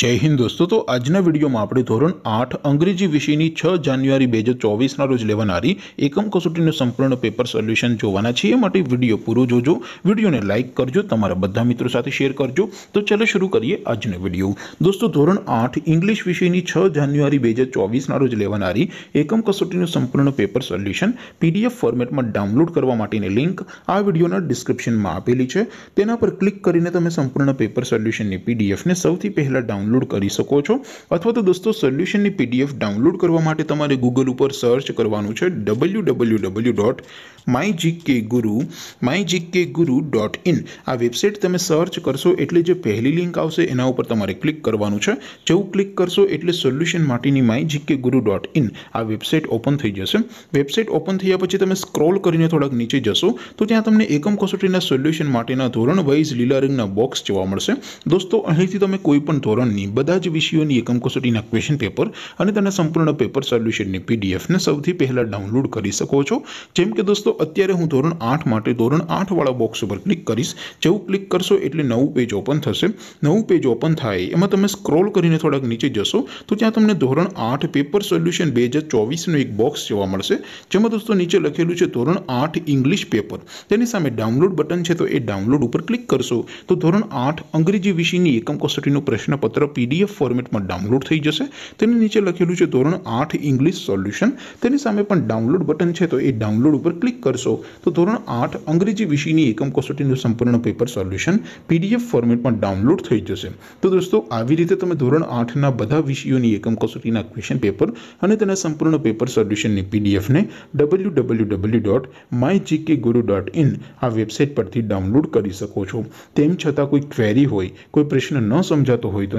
जय हिंद दोस्तों तो आज ने वीडियो मा आपले ધોરણ 8 અંગ્રેજી વિષયની 6 જાન્યુઆરી 2024 ના રોજ લેવાણારી એકમ કસોટીનું સંપૂર્ણ પેપર સોલ્યુશન જોવાના છે માટે વિડિયો પૂરો જોજો વિડિયોને લાઈક કરજો તમારા બધા મિત્રો સાથે શેર કરજો તો ચાલો શરૂ કરીએ આજ ને વિડિયો દોસ્તો ધોરણ 8 ઇંગ્લિશ વિષયની 6 જાન્યુઆરી 2024 ના રોજ લેવાણારી એકમ કસોટીનું સંપૂર્ણ પેપર સોલ્યુશન PDF ફોર્મેટમાં ડાઉનલોડ કરવા માટેની લિંક આ વિડિયોના ડિસ્ક્રિપ્શનમાં આપેલી છે તેના પર ક્લિક કરીને તમે સંપૂર્ણ પેપર સોલ્યુશનની PDF ને સૌથી પહેલા ડાઉનલોડ ડાઉનલોડ કરી શકો છો અથવા તો દોસ્તો સોલ્યુશન ની પીડીએફ ડાઉનલોડ કરવા માટે તમારે Google ઉપર સર્ચ કરવાનું છે www.mygkguru mygkguru.in આ વેબસાઈટ તમે સર્ચ કરશો એટલે જે પહેલી લિંક આવશે એના ઉપર તમારે ક્લિક કરવાનું છે જેઉ ક્લિક કરશો એટલે સોલ્યુશન માટેની mygkguru.in આ વેબસાઈટ ઓપન થઈ જશે વેબસાઈટ ઓપન થઈયા પછી તમે સ્ક્રોલ કરીને થોડક નીચે જશો તો ત્યાં તમને એકમ કોશટીના સોલ્યુશન માટેનો ધોરણ वाइज લીલરિંગના બોક્સ જોવા મળશે દોસ્તો અહીંથી તમે કોઈ પણ ધોરણ ધોરણની બધા જ વિષયોની એકમ કસોટીના ક્વેશ્ચન પેપર અને તેના સંપૂર્ણ પેપર સોલ્યુશનની પીડીએફને સૌથી પહેલાં ડાઉનલોડ કરી શકો છો જેમ કે દોસ્તો અત્યારે હું ધોરણ આઠ માટે ધોરણ આઠવાળા બોક્સ ઉપર ક્લિક કરીશ જેવું ક્લિક કરશો એટલે નવું પેજ ઓપન થશે નવું પેજ ઓપન થાય એમાં તમે સ્ક્રોલ કરીને થોડાક નીચે જશો તો ત્યાં તમને ધોરણ આઠ પેપર સોલ્યુશન બે હજાર ચોવીસનું એક બોક્સ જોવા મળશે જેમાં દોસ્તો નીચે લખેલું છે ધોરણ આઠ ઇંગ્લિશ પેપર તેની સામે ડાઉનલોડ બટન છે તો એ ડાઉનલોડ ઉપર ક્લિક કરશો તો ધોરણ આઠ અંગ્રેજી વિષયની એકમ કસોટીનું પ્રશ્નપત્ર पीडीएफ फॉर्मेट માં ડાઉનલોડ થઈ જશે તેની નીચે લખેલું છે ધોરણ 8 ઇંગ્લિશ સોલ્યુશન તેની સામે પણ ડાઉનલોડ બટન છે તો એ ડાઉનલોડ ઉપર ક્લિક કરશો તો ધોરણ 8 અંગ્રેજી વિષયની એકમ કસોટીનું સંપૂર્ણ પેપર સોલ્યુશન પીડીએફ ફોર્મેટમાં ડાઉનલોડ થઈ જશે તો દોસ્તો આવી રીતે તમે ધોરણ 8 ના બધા વિષયોની એકમ કસોટીના ક્વેશ્ચન પેપર અને તેના સંપૂર્ણ પેપર સોલ્યુશનની પીડીએફ ને www.mygkguru.in આ વેબસાઈટ પરથી ડાઉનલોડ કરી શકો છો તેમ છતાં કોઈ ક્વેરી હોય કોઈ પ્રશ્ન ન સમજતો હોય તો